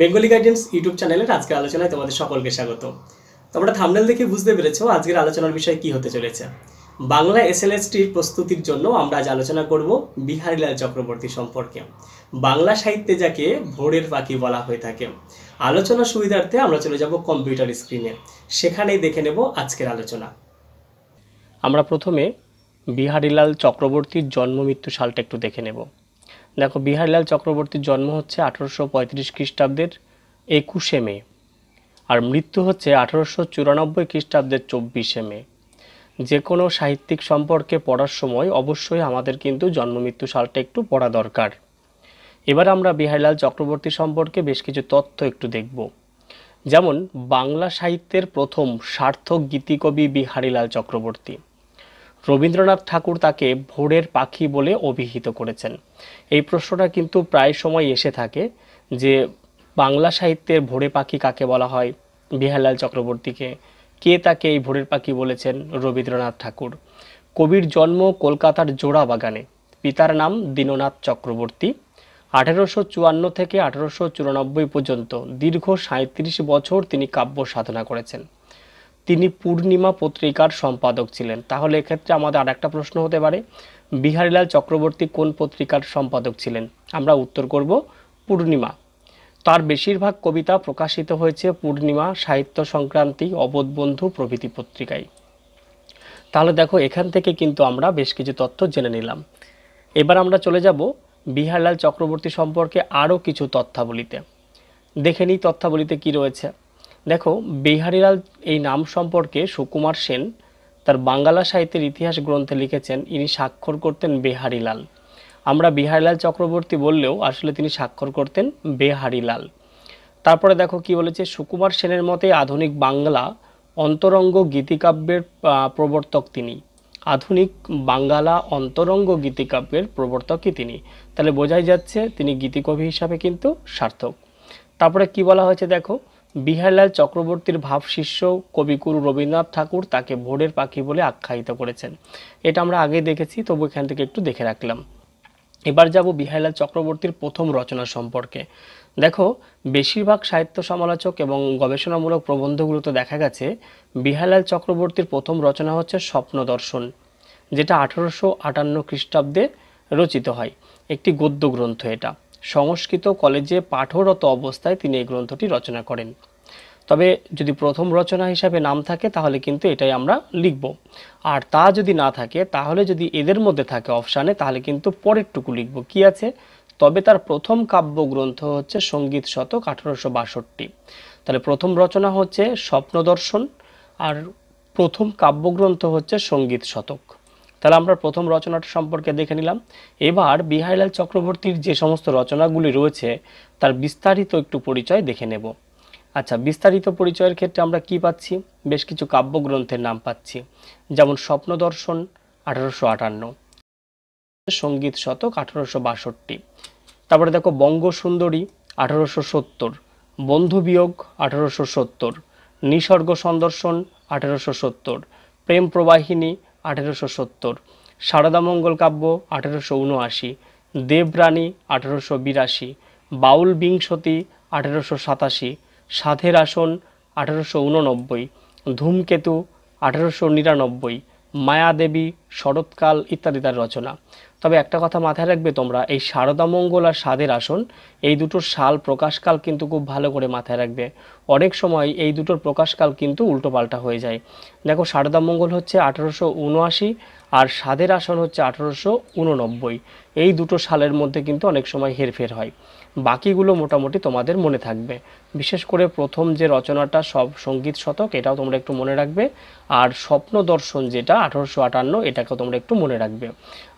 Bengali guidance YouTube চ্যানেলের আজকের আলোচনায় তোমাদের সকলকে স্বাগত তোমরা থামনেল দেখে বুঝতে পেরেছ আজকের আলোচনার বিষয় কি হতে চলেছে বাংলা এসএলএসটির প্রস্তুতির জন্য আমরা আজ আলোচনা করব বিহারীলাল চক্রবর্তী সম্পর্কে বাংলা সাহিত্যে যাকে ভোরের পাখি বলা হয়ে থাকে আলোচনা সুবিধার্থে আমরা চলে যাব কম্পিউটার স্ক্রিনে সেখানেই দেখে নেব আজকের আলোচনা আমরা প্রথমে বিহারীলাল চক্রবর্তীর জন্ম মৃত্যু সালটা একটু দেখে নেব দেখো বিহারলাল চক্রবর্তীর জন্ম হচ্ছে আঠারোশো পঁয়ত্রিশ খ্রিস্টাব্দের একুশে মে আর মৃত্যু হচ্ছে আঠারোশো চুরানব্বই খ্রিস্টাব্দের চব্বিশে মে যে কোনো সাহিত্যিক সম্পর্কে পড়ার সময় অবশ্যই আমাদের কিন্তু জন্মমৃত্যু সালটা একটু পড়া দরকার এবার আমরা বিহারলাল চক্রবর্তী সম্পর্কে বেশ কিছু তথ্য একটু দেখব যেমন বাংলা সাহিত্যের প্রথম সার্থক গীতিকবি বিহারীলাল চক্রবর্তী রবীন্দ্রনাথ ঠাকুর তাকে ভোরের পাখি বলে অভিহিত করেছেন এই প্রশ্নটা কিন্তু প্রায় সময় এসে থাকে যে বাংলা সাহিত্যের ভোরে পাখি কাকে বলা হয় বিহারলাল চক্রবর্তীকে কে তাকে এই ভোরের পাখি বলেছেন রবীন্দ্রনাথ ঠাকুর কবির জন্ম কলকাতার জোড়া বাগানে পিতার নাম দীননাথ চক্রবর্তী আঠেরোশো চুয়ান্ন থেকে আঠেরোশো চুরানব্বই পর্যন্ত দীর্ঘ সাঁত্রিশ বছর তিনি কাব্য সাধনা করেছেন তিনি পূর্ণিমা পত্রিকার সম্পাদক ছিলেন তাহলে এক্ষেত্রে আমাদের আর একটা প্রশ্ন হতে পারে বিহারীলাল চক্রবর্তী কোন পত্রিকার সম্পাদক ছিলেন আমরা উত্তর করব পূর্ণিমা তার বেশিরভাগ কবিতা প্রকাশিত হয়েছে পূর্ণিমা সাহিত্য সংক্রান্তি অবধবন্ধু প্রভৃতি পত্রিকায় তাহলে দেখো এখান থেকে কিন্তু আমরা বেশ কিছু তথ্য জেনে নিলাম এবার আমরা চলে যাব বিহারলাল চক্রবর্তী সম্পর্কে আরও কিছু তথ্যাবলিতে দেখে নিই তথ্যাবলিতে কী রয়েছে দেখো বিহারীলাল এই নাম সম্পর্কে সুকুমার সেন তার বাঙ্গালা সাহিত্যের ইতিহাস গ্রন্থে লিখেছেন ইনি স্বাক্ষর করতেন বেহারিলাল আমরা বিহারীলাল চক্রবর্তী বললেও আসলে তিনি স্বাক্ষর করতেন বেহারিলাল তারপরে দেখো কি বলেছে সুকুমার সেনের মতে আধুনিক বাংলা অন্তরঙ্গ গীতিকাব্যের প্রবর্তক তিনি আধুনিক বাঙ্গালা অন্তরঙ্গ গীতিকাব্যের প্রবর্তকই তিনি তাহলে বোঝাই যাচ্ছে তিনি গীতিকবি হিসাবে কিন্তু সার্থক তারপরে কি বলা হয়েছে দেখো বিহারলাল চক্রবর্তীর ভাব শিষ্য কবিগুরু রবীন্দ্রনাথ ঠাকুর তাকে ভোরের পাখি বলে আখ্যায়িত করেছেন এটা আমরা আগে দেখেছি তবু এখান থেকে একটু দেখে রাখলাম এবার যাব বিহারলাল চক্রবর্তীর প্রথম রচনা সম্পর্কে দেখো বেশিরভাগ সাহিত্য সমালোচক এবং গবেষণামূলক প্রবন্ধগুলোতে দেখা গেছে বিহারলাল চক্রবর্তীর প্রথম রচনা হচ্ছে স্বপ্ন দর্শন যেটা আঠারোশো আটান্ন খ্রিস্টাব্দে রচিত হয় একটি গদ্য গ্রন্থ এটা সংস্কৃত কলেজে পাঠরত অবস্থায় তিনি এই গ্রন্থটি রচনা করেন তবে যদি প্রথম রচনা হিসাবে নাম থাকে তাহলে কিন্তু এটাই আমরা লিখব আর তা যদি না থাকে তাহলে যদি এদের মধ্যে থাকে অপশানে তাহলে কিন্তু পরেরটুকু লিখব কি আছে তবে তার প্রথম কাব্যগ্রন্থ হচ্ছে সঙ্গীত শতক আঠারোশো বাষট্টি তাহলে প্রথম রচনা হচ্ছে স্বপ্নদর্শন আর প্রথম কাব্যগ্রন্থ হচ্ছে সঙ্গীত শতক তাহলে আমরা প্রথম রচনাটা সম্পর্কে দেখে নিলাম এবার বিহারীলাল চক্রবর্তীর যে সমস্ত রচনাগুলি রয়েছে তার বিস্তারিত একটু পরিচয় দেখে নেব আচ্ছা বিস্তারিত পরিচয়ের ক্ষেত্রে আমরা কি পাচ্ছি বেশ কিছু কাব্যগ্রন্থের নাম পাচ্ছি যেমন স্বপ্নদর্শন আঠারোশো আটান্ন সঙ্গীত শতক আঠারোশো বাষট্টি তারপরে দেখো বঙ্গসুন্দরী আঠারোশো সত্তর বন্ধুবিয়োগ আঠারোশো সত্তর নিসর্গ সন্দর্শন আঠারোশো সত্তর প্রেম প্রবাহিনী আঠেরোশো সত্তর শারদামঙ্গল কাব্য আঠেরোশো উনআশি দেবরাণী আঠেরোশো বিরাশি বাউল বিংশতি আঠেরোশো সাতাশি সাধের আসন আঠেরোশো উননব্বই ধূমকেতু আঠেরোশো নিরানব্বই মায়াদেবী শরৎকাল ইত্যাদি তার রচনা তবে একটা কথা মাথায় রাখবে তোমরা এই সারদা মঙ্গল আর স্বাদের আসন এই দুটোর সাল প্রকাশকাল কিন্তু খুব ভালো করে মাথায় রাখবে অনেক সময় এই দুটোর প্রকাশকাল কিন্তু উল্টোপাল্টা হয়ে যায় দেখো সারদা মঙ্গল হচ্ছে আঠারোশো উনআশি আর স্বাদের আসন হচ্ছে আঠারোশো উননব্বই এই দুটো সালের মধ্যে কিন্তু অনেক সময় হেরফের হয় বাকিগুলো মোটামুটি তোমাদের মনে থাকবে বিশেষ করে প্রথম যে রচনাটা সব সঙ্গীত শতক এটাও তোমরা একটু মনে রাখবে আর স্বপ্ন দর্শন যেটা আঠারোশো আটান্ন এটাকেও তোমরা একটু মনে রাখবে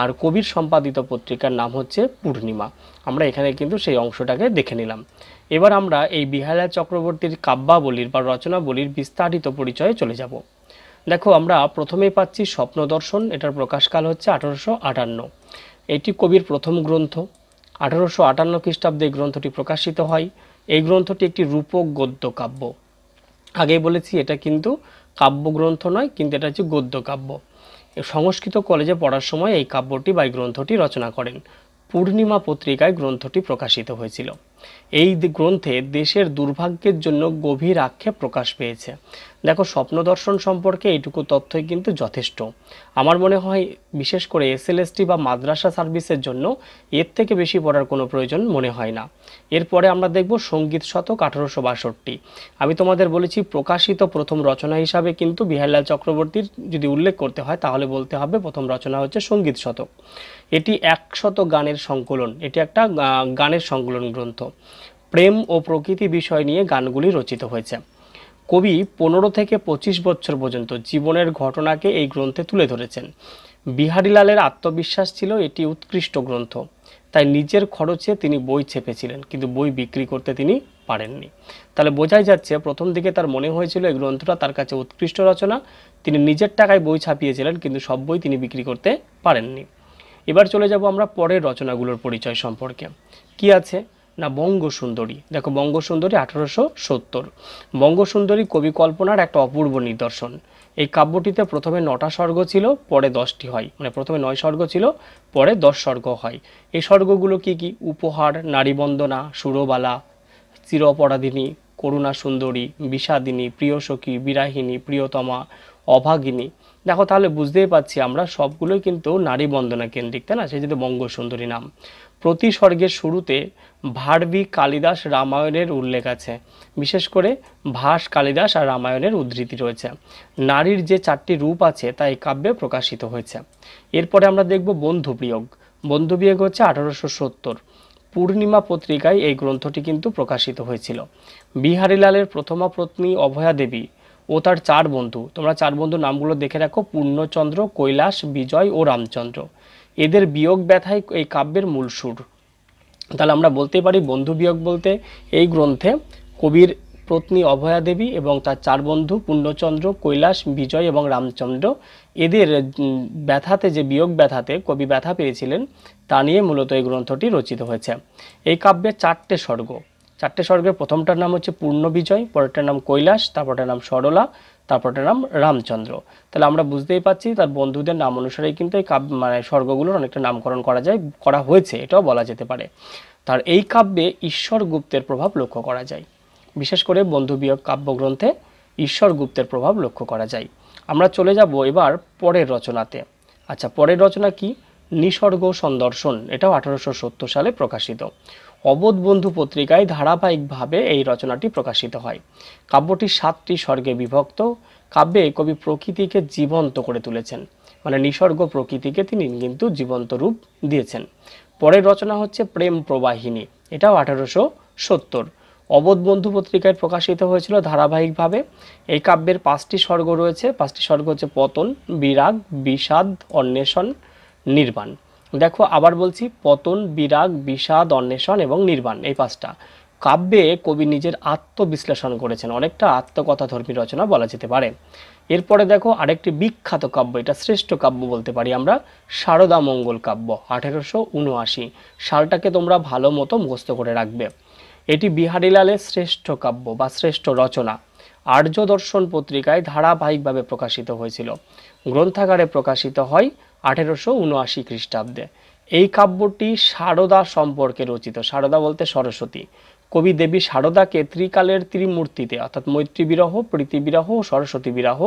আর কবি কবির সম্পাদিত পত্রিকার নাম হচ্ছে পূর্ণিমা আমরা এখানে কিন্তু সেই অংশটাকে দেখে নিলাম এবার আমরা এই বিহালা চক্রবর্তীর কাব্যাবলীর বা রচনাবলীর বিস্তারিত পরিচয়ে চলে যাব দেখো আমরা প্রথমেই পাচ্ছি স্বপ্নদর্শন এটার প্রকাশকাল হচ্ছে আঠারোশো আটান্ন এটি কবির প্রথম গ্রন্থ আঠারোশো আটান্ন খ্রিস্টাব্দে গ্রন্থটি প্রকাশিত হয় এই গ্রন্থটি একটি রূপক গদ্য কাব্য আগেই বলেছি এটা কিন্তু কাব্যগ্রন্থ নয় কিন্তু এটা হচ্ছে গদ্য কাব্য সংস্কৃত কলেজে পড়ার সময় এই কাব্যটি বা গ্রন্থটি রচনা করেন পূর্ণিমা পত্রিকায় গ্রন্থটি প্রকাশিত হয়েছিল এই গ্রন্থে দেশের দুর্ভাগ্যের জন্য গভীর আক্ষেপ প্রকাশ পেয়েছে দেখো স্বপ্ন দর্শন সম্পর্কে এইটুকু তথ্যই কিন্তু যথেষ্ট আমার মনে হয় বিশেষ করে এসএলএসটি বা মাদ্রাসা সার্ভিসের জন্য এর থেকে বেশি পড়ার কোনো প্রয়োজন মনে হয় না এরপরে আমরা দেখব সঙ্গীত শতক আঠারোশো বাষট্টি আমি তোমাদের বলেছি প্রকাশিত প্রথম রচনা হিসাবে কিন্তু বিহারলাল চক্রবর্তীর যদি উল্লেখ করতে হয় তাহলে বলতে হবে প্রথম রচনা হচ্ছে সঙ্গীত শতক এটি একশত গানের সংকলন এটি একটা গানের সংকলন গ্রন্থ প্রেম ও প্রকৃতি বিষয় নিয়ে গানগুলি রচিত হয়েছে কবি পনেরো থেকে পঁচিশ বছর পর্যন্ত জীবনের ঘটনাকে এই গ্রন্থে তুলে ধরেছেন বিহারীলালের আত্মবিশ্বাস ছিল এটি উৎকৃষ্ট গ্রন্থ তাই নিজের খরচে তিনি বই ছেপেছিলেন কিন্তু বই বিক্রি করতে তিনি পারেননি তাহলে বোঝাই যাচ্ছে প্রথম দিকে তার মনে হয়েছিল এই গ্রন্থটা তার কাছে উৎকৃষ্ট রচনা তিনি নিজের টাকায় বই ছাপিয়েছিলেন কিন্তু সব বই তিনি বিক্রি করতে পারেননি এবার চলে যাব আমরা পরের রচনাগুলোর পরিচয় সম্পর্কে কি আছে না বঙ্গসুন্দরী দেখো বঙ্গসুন্দরী আঠারোশো সত্তর বঙ্গসুন্দরী কবি কল্পনার একটা অপূর্ব নিদর্শন এই কাব্যটিতে প্রথমে নটা স্বর্গ ছিল পরে দশটি হয় মানে প্রথমে নয় স্বর্গ ছিল পরে দশ স্বর্গ হয় এই স্বর্গগুলো কি কি উপহার নারীবন্দনা সুরবালা চিরপরাধিনী করুণা সুন্দরী বিষাদিনী প্রিয় সখী বিরাহিনী প্রিয়তমা অভাগিনী দেখো তাহলে বুঝতেই পাচ্ছি আমরা সবগুলোই কিন্তু নারী বন্দনা কেন্দ্রিক তাই না সেই যদি বঙ্গসুন্দরী নাম প্রতি স্বর্গের শুরুতে ভারবি কালিদাস রামায়ণের উল্লেখ আছে বিশেষ করে ভাস কালিদাস আর রামায়ণের উদ্ধৃতি রয়েছে নারীর যে চারটি রূপ আছে তা এই কাব্যে প্রকাশিত হয়েছে এরপরে আমরা দেখব বন্ধুপ্রিয়োগ বন্ধুবিয়োগ হচ্ছে আঠারোশো সত্তর পূর্ণিমা পত্রিকায় এই গ্রন্থটি কিন্তু প্রকাশিত হয়েছিল বিহারীলালের প্রথমা পত্নী অভয়া দেবী ও তার চার বন্ধু তোমরা চার বন্ধুর নামগুলো দেখে রাখো পূর্ণচন্দ্র কৈলাস বিজয় ও রামচন্দ্র এদের বিয়োগ ব্যথাই এই কাব্যের মূল সুর তাহলে আমরা বলতে পারি বন্ধু বিয়োগ বলতে এই গ্রন্থে কবির পত্নী অভয়া দেবী এবং তার চার বন্ধু পূর্ণচন্দ্র কৈলাস বিজয় এবং রামচন্দ্র এদের ব্যথাতে যে বিয়োগ ব্যথাতে কবি ব্যথা পেয়েছিলেন তা নিয়ে মূলত এই গ্রন্থটি রচিত হয়েছে এই কাব্যে চারটে স্বর্গ চারটে স্বর্গের প্রথমটার নাম হচ্ছে পূর্ণ বিজয় পরেরটার নাম কৈলাস তারপরটার নাম সরলা তারপরটার নাম রামচন্দ্র তাহলে আমরা বুঝতেই পাচ্ছি তার বন্ধুদের নাম অনুসারেই কিন্তু এই কাব্য মানে স্বর্গগুলোর অনেকটা নামকরণ করা যায় করা হয়েছে এটাও বলা যেতে পারে তার এই কাব্যে ঈশ্বর গুপ্তের প্রভাব লক্ষ্য করা যায় বিশেষ করে বন্ধু বিয়োগ কাব্যগ্রন্থে ঈশ্বর গুপ্তের প্রভাব লক্ষ্য করা যায় আমরা চলে যাব এবার পরের রচনাতে আচ্ছা পরের রচনা কি নিসর্গ সন্দর্শন এটাও আঠারোশো সালে প্রকাশিত অবধ বন্ধু পত্রিকায় ধারাবাহিকভাবে এই রচনাটি প্রকাশিত হয় কাব্যটি সাতটি স্বর্গে বিভক্ত কাব্যে কবি প্রকৃতিকে জীবন্ত করে তুলেছেন মানে নিসর্গ প্রকৃতিকে তিনি কিন্তু জীবন্ত রূপ দিয়েছেন পরের রচনা হচ্ছে প্রেম প্রবাহিনী এটাও আঠারোশো সত্তর অবধ বন্ধু পত্রিকায় প্রকাশিত হয়েছিল ধারাবাহিকভাবে এই কাব্যের পাঁচটি স্বর্গ রয়েছে পাঁচটি স্বর্গ হচ্ছে পতন বিরাগ বিষাদ অন্বেষণ নির্বাণ দেখো আবার বলছি পতন বিরাগ বিষাদ অন্বেষণ এবং নির্বাণ এই পাঁচটা কাব্যে কবি নিজের আত্মবিশ্লেষণ করেছেন অনেকটা আত্মকথাধর্মী রচনা বলা যেতে পারে এরপরে দেখো আরেকটি বিখ্যাত কাব্য এটা শ্রেষ্ঠ কাব্য বলতে পারি আমরা শারদা মঙ্গল কাব্য আঠেরোশো উনআশি সালটাকে তোমরা ভালো মতো মুখস্ত করে রাখবে এটি বিহারীলালের শ্রেষ্ঠ কাব্য বা শ্রেষ্ঠ রচনা আর্য দর্শন পত্রিকায় ধারাবাহিকভাবে প্রকাশিত হয়েছিল গ্রন্থাগারে প্রকাশিত হয় আঠেরোশো উনআশি খ্রিস্টাব্দে এই কাব্যটি সারদা সম্পর্কে রচিত সারদা বলতে সরস্বতী কবি দেবী সারদাকে ত্রিকালের ত্রিমূর্তিতে অর্থাৎ মৈত্রী বিরহ প্রীতিবিরহ ও সরস্বতী বিরহ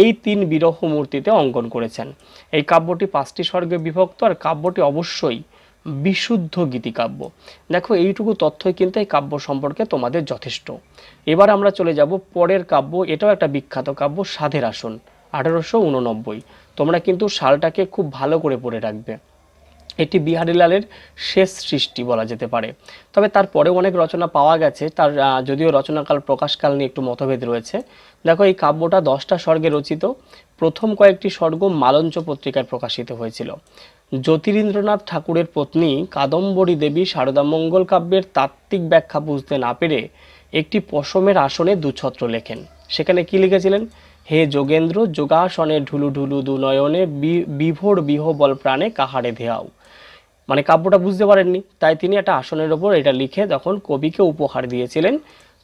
এই তিন বিরহ মূর্তিতে অঙ্কন করেছেন এই কাব্যটি পাঁচটি স্বর্গে বিভক্ত আর কাব্যটি অবশ্যই বিশুদ্ধ গীতিকাব্য দেখো এইটুকু তথ্যই কিন্তু এই কাব্য সম্পর্কে তোমাদের যথেষ্ট এবার আমরা চলে যাব পরের কাব্য এটাও একটা বিখ্যাত কাব্য সাধের আসন আঠেরোশো উননব্বই তোমরা কিন্তু শালটাকে খুব ভালো করে পরে রাখবে এটি বিহারীলালের শেষ সৃষ্টি বলা যেতে পারে তবে তারপরেও অনেক রচনা পাওয়া গেছে তার যদিও রচনাকাল প্রকাশকাল নিয়ে একটু মতভেদ রয়েছে দেখো এই কাব্যটা দশটা স্বর্গে রচিত প্রথম কয়েকটি স্বর্গ মালঞ্চ পত্রিকায় প্রকাশিত হয়েছিল জ্যোতিরিন্দ্রনাথ ঠাকুরের পত্নী কাদম্বরী দেবী শারদামঙ্গল কাব্যের তাত্ত্বিক ব্যাখ্যা বুঝতে না পেরে একটি পশমের আসনে দুছত্র লেখেন সেখানে কি লিখেছিলেন হে যোগেন্দ্র যোগাসনে ঢুলু ঢুলু নয়নে বিভোর বিহবল প্রাণে কাহারে ধেয়াও মানে কাব্যটা বুঝতে পারেননি তাই তিনি একটা আসনের ওপর এটা লিখে তখন কবিকে উপহার দিয়েছিলেন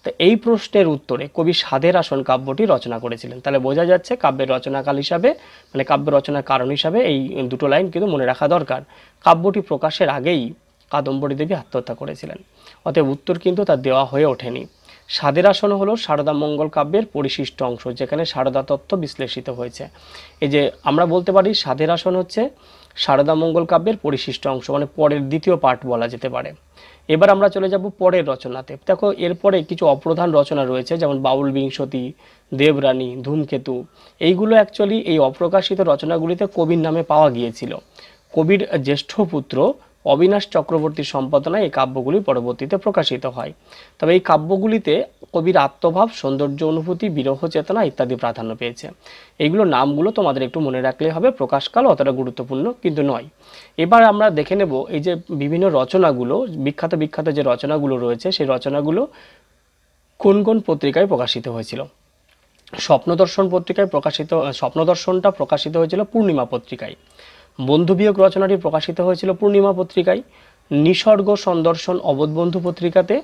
তো এই প্রশ্নের উত্তরে কবি সাধের আসন কাব্যটি রচনা করেছিলেন তাহলে বোঝা যাচ্ছে কাব্যের রচনাকাল হিসাবে মানে কাব্য রচনার কারণ হিসাবে এই দুটো লাইন কিন্তু মনে রাখা দরকার কাব্যটি প্রকাশের আগেই কাদম্বরী দেবী আত্মহত্যা করেছিলেন অতএব উত্তর কিন্তু তার দেওয়া হয়ে ওঠেনি স্বাদের আসন হলো সারদা মঙ্গল কাব্যের পরিশিষ্ট অংশ যেখানে সারদা তত্ত্ব বিশ্লেষিত হয়েছে এই যে আমরা বলতে পারি স্বাদের আসন হচ্ছে সারদা মঙ্গল কাব্যের পরিশিষ্ট অংশ মানে পরের দ্বিতীয় পাঠ বলা যেতে পারে এবার আমরা চলে যাব পরের রচনাতে দেখো এরপরে কিছু অপ্রধান রচনা রয়েছে যেমন বাউল বিংশতি দেবরানী ধূমকেতু এইগুলো অ্যাকচুয়ালি এই অপ্রকাশিত রচনাগুলিতে কবির নামে পাওয়া গিয়েছিল কবির জ্যেষ্ঠ পুত্র অবিনাশ চক্রবর্তীর সম্পাদনায় এই কাব্যগুলি পরবর্তীতে প্রকাশিত হয় তবে এই কাব্যগুলিতে কবির আত্মভাব সৌন্দর্য অনুভূতি বিরহ চেতনা ইত্যাদি প্রাধান্য পেয়েছে এইগুলো নামগুলো তোমাদের একটু মনে রাখলে হবে প্রকাশকাল অতটা গুরুত্বপূর্ণ কিন্তু নয় এবার আমরা দেখে নেব এই যে বিভিন্ন রচনাগুলো বিখ্যাত বিখ্যাত যে রচনাগুলো রয়েছে সেই রচনাগুলো কোন কোন পত্রিকায় প্রকাশিত হয়েছিল স্বপ্নদর্শন পত্রিকায় প্রকাশিত স্বপ্নদর্শনটা প্রকাশিত হয়েছিল পূর্ণিমা পত্রিকায় বন্ধুবিয়োগ রচনাটি প্রকাশিত হয়েছিল পূর্ণিমা পত্রিকায় নিসর্গ সন্দর্শন অবধবন্ধু পত্রিকাতে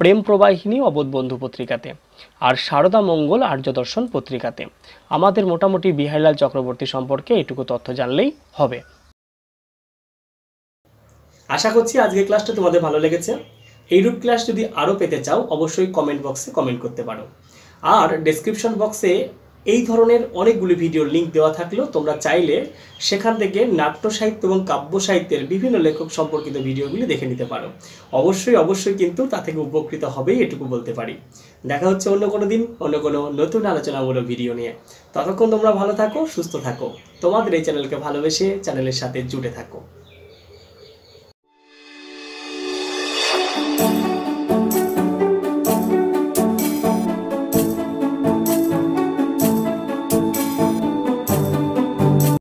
প্রেম প্রবাহিনী অবধবন্ধু পত্রিকাতে আর সারদা মঙ্গল আর্যদর্শন পত্রিকাতে আমাদের মোটামুটি বিহারীলাল চক্রবর্তী সম্পর্কে এটুকু তথ্য জানলেই হবে আশা করছি আজকের ক্লাসটা তোমাদের ভালো লেগেছে এইরূপ ক্লাস যদি আরও পেতে চাও অবশ্যই কমেন্ট বক্সে কমেন্ট করতে পারো আর ডেসক্রিপশন বক্সে এই ধরনের অনেকগুলি ভিডিওর লিঙ্ক দেওয়া থাকলেও তোমরা চাইলে সেখান থেকে নাট্য সাহিত্য এবং কাব্য সাহিত্যের বিভিন্ন লেখক সম্পর্কিত ভিডিওগুলি দেখে নিতে পারো অবশ্যই অবশ্যই কিন্তু তা থেকে উপকৃত হবেই এটুকু বলতে পারি দেখা হচ্ছে অন্য কোনো দিন অন্য কোনো নতুন আলোচনামূলক ভিডিও নিয়ে ততক্ষণ তোমরা ভালো থাকো সুস্থ থাকো তোমাদের এই চ্যানেলকে ভালোবেসে চ্যানেলের সাথে জুড়ে থাকো